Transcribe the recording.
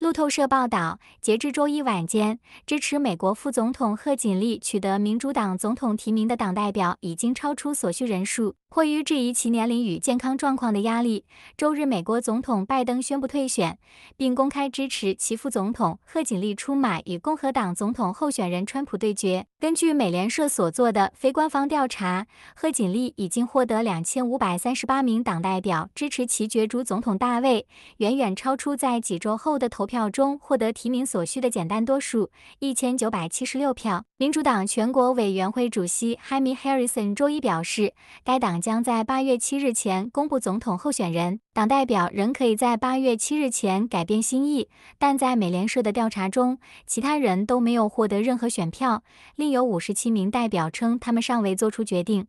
路透社报道，截至周一晚间，支持美国副总统贺锦丽取得民主党总统提名的党代表已经超出所需人数。迫于质疑其年龄与健康状况的压力，周日美国总统拜登宣布退选，并公开支持其副总统贺锦丽出马与共和党总统候选人川普对决。根据美联社所做的非官方调查，贺锦丽已经获得两千五百三十八名党代表支持其角逐总统大位，远远超出在几周后的投票中获得提名所需的简单多数一千九百七十六票。民主党全国委员会主席哈米·哈里 o 森周一表示，该党。将在八月七日前公布总统候选人。党代表仍可以在八月七日前改变心意，但在美联社的调查中，其他人都没有获得任何选票。另有五十七名代表称他们尚未做出决定。